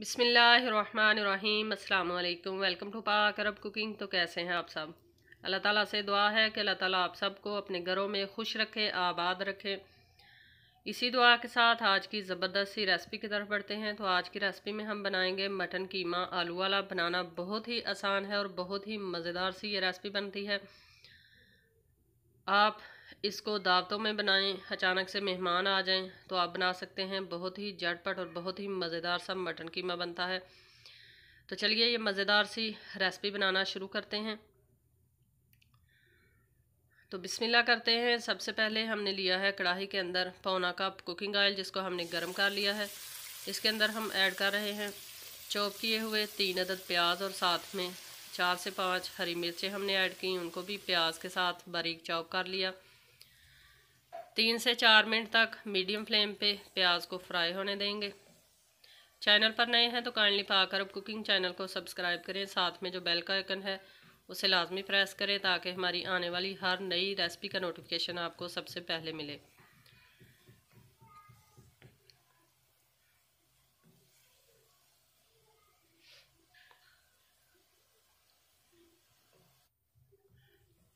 बिसमीम अल्लाम welcome to पाक अरब कुकिंग तो कैसे हैं आप सब अल्लाह ताला से दुआ है कि अल्लाह ताला आप सबको अपने घरों में खुश रखे आबाद रखे इसी दुआ के साथ आज की ज़बरदस्त सी रेसिपी की तरफ बढ़ते हैं तो आज की रेसिपी में हम बनाएंगे मटन कीमा आलू वाला बनाना बहुत ही आसान है और बहुत ही मज़ेदार सी ये रेसिपी बनती है आप इसको दावतों में बनाएं अचानक से मेहमान आ जाएं तो आप बना सकते हैं बहुत ही झटपट और बहुत ही मज़ेदार सा मटन कीमा बनता है तो चलिए ये मज़ेदार सी रेसिपी बनाना शुरू करते हैं तो बिस्मिल्लाह करते हैं सबसे पहले हमने लिया है कढ़ाई के अंदर पौना कप कुकिंग ऑयल जिसको हमने गर्म कर लिया है इसके अंदर हम ऐड कर रहे हैं चॉप किए हुए तीन अदद प्याज और साथ में चार से पाँच हरी मिर्चें हमने ऐड की उनको भी प्याज के साथ बारीक चॉप कर लिया तीन से चार मिनट तक मीडियम फ्लेम पे प्याज को फ्राई होने देंगे चैनल पर नए हैं तो काइंडली पाकर अब कुकिंग चैनल को सब्सक्राइब करें साथ में जो बेल का आइकन है उसे लाजमी प्रेस करें ताकि हमारी आने वाली हर नई रेसिपी का नोटिफिकेशन आपको सबसे पहले मिले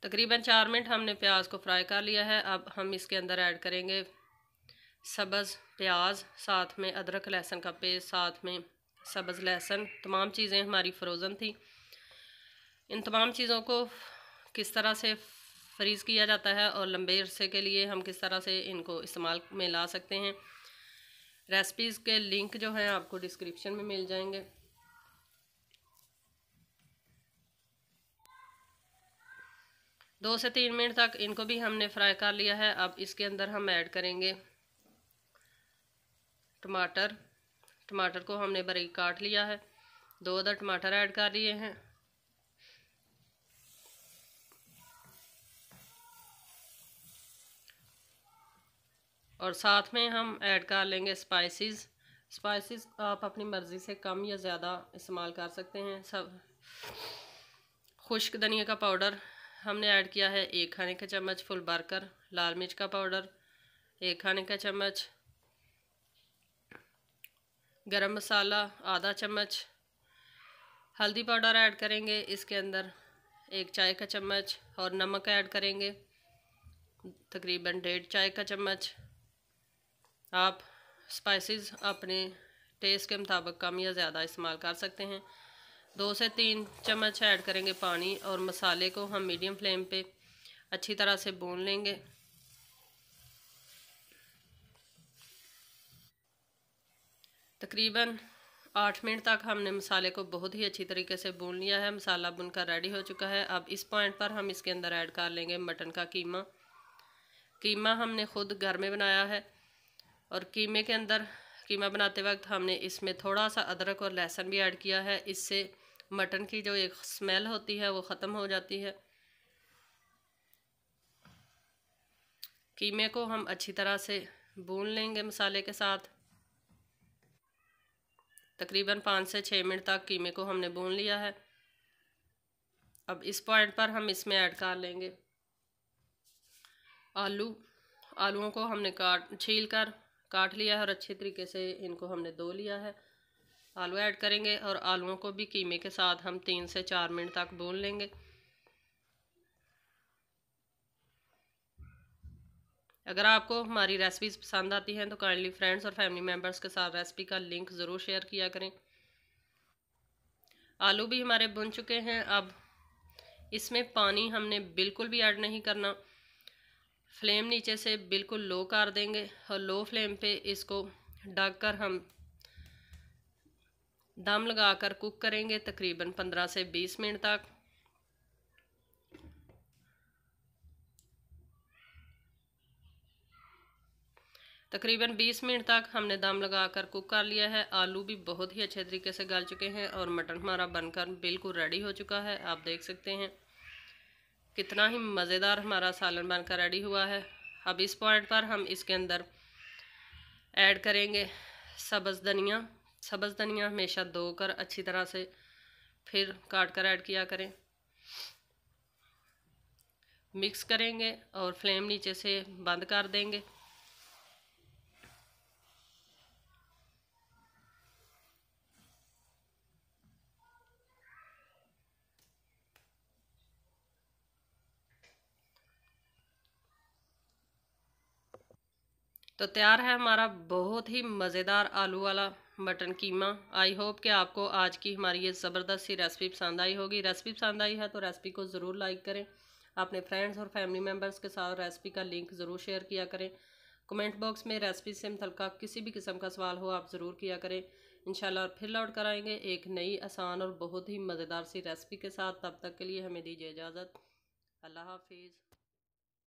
तकरीबन चार मिनट हमने प्याज को फ्राई कर लिया है अब हम इसके अंदर ऐड करेंगे सब्ज़ प्याज साथ में अदरक लहसुन का पेस्ट साथ में सब्ज़ लहसुन तमाम चीज़ें हमारी फ्रोज़न थी इन तमाम चीज़ों को किस तरह से फ्रीज़ किया जाता है और लंबे अरसे के लिए हम किस तरह से इनको इस्तेमाल में ला सकते हैं रेसिपीज़ के लिंक जो हैं आपको डिस्क्रिप्शन में मिल जाएंगे दो से तीन मिनट तक इनको भी हमने फ्राई कर लिया है अब इसके अंदर हम ऐड करेंगे टमाटर टमाटर को हमने बारीक काट लिया है दो अदर टमाटर ऐड कर लिए हैं और साथ में हम ऐड कर लेंगे स्पाइसेस स्पाइसेस आप अपनी मर्ज़ी से कम या ज़्यादा इस्तेमाल कर सकते हैं सब खुश्क धनिया का पाउडर हमने ऐड किया है एक खाने का चम्मच फुल बारकर लाल मिर्च का पाउडर एक खाने का चम्मच गरम मसाला आधा चम्मच हल्दी पाउडर ऐड करेंगे इसके अंदर एक चाय का चम्मच और नमक ऐड करेंगे तकरीबन डेढ़ चाय का चम्मच आप स्पाइसेस अपने टेस्ट के मुताबिक कम या ज़्यादा इस्तेमाल कर सकते हैं दो से तीन चम्मच ऐड करेंगे पानी और मसाले को हम मीडियम फ्लेम पे अच्छी तरह से भून लेंगे तकरीबन आठ मिनट तक हमने मसाले को बहुत ही अच्छी तरीके से भून लिया है मसाला बुनकर रेडी हो चुका है अब इस पॉइंट पर हम इसके अंदर ऐड कर लेंगे मटन का कीमा कीमा हमने खुद घर में बनाया है और कीमे के अंदर कीमा बनाते वक्त हमने इसमें थोड़ा सा अदरक और लहसुन भी ऐड किया है इससे मटन की जो एक स्मेल होती है वो ख़त्म हो जाती है कीमे को हम अच्छी तरह से भून लेंगे मसाले के साथ तकरीबन पाँच से छः मिनट तक कीमे को हमने भून लिया है अब इस पॉइंट पर हम इसमें ऐड कर लेंगे आलू आलूओं को हमने काट छील कर काट लिया है और अच्छे तरीके से इनको हमने धो लिया है आलू ऐड करेंगे और आलुओं को भी कीमे के साथ हम तीन से चार मिनट तक भून लेंगे अगर आपको हमारी रेसिपीज़ पसंद आती हैं तो काइंडली फ्रेंड्स और फैमिली मेम्बर्स के साथ रेसिपी का लिंक ज़रूर शेयर किया करें आलू भी हमारे बुन चुके हैं अब इसमें पानी हमने बिल्कुल भी ऐड नहीं करना फ्लेम नीचे से बिल्कुल लो कर देंगे और लो फ्लेम पे इसको ढक कर हम दम लगा कर कुक करेंगे तकरीबन 15 से 20 मिनट तक तकरीबन 20 मिनट तक हमने दम लगा कर कुक कर लिया है आलू भी बहुत ही अच्छे तरीके से गल चुके हैं और मटन हमारा बनकर बिल्कुल रेडी हो चुका है आप देख सकते हैं कितना ही मज़ेदार हमारा सालन बनकर रेडी हुआ है अब इस पॉइंट पर हम इसके अंदर ऐड करेंगे सब्ज़ धनिया सब्ज़ धनिया हमेशा धोकर अच्छी तरह से फिर काट कर ऐड किया करें मिक्स करेंगे और फ्लेम नीचे से बंद कर देंगे तो तैयार है हमारा बहुत ही मज़ेदार आलू वाला मटन कीमा आई होप कि आपको आज की हमारी ये ज़बरदस्त सी रेसिपी पसंद आई होगी रेसिपी पसंद आई है तो रेसिपी को ज़रूर लाइक करें अपने फ्रेंड्स और फैमिली मेम्बर्स के साथ रेसिपी का लिंक ज़रूर शेयर किया करें कमेंट बॉक्स में रेसिपी से मुतलका किसी भी किस्म का सवाल हो आप ज़रूर किया करें इन फिर लौट कराएँगे एक नई आसान और बहुत ही मज़ेदार सी रेसिपी के साथ तब तक के लिए हमें दीजिए इजाज़त अल्लाह हाफिज़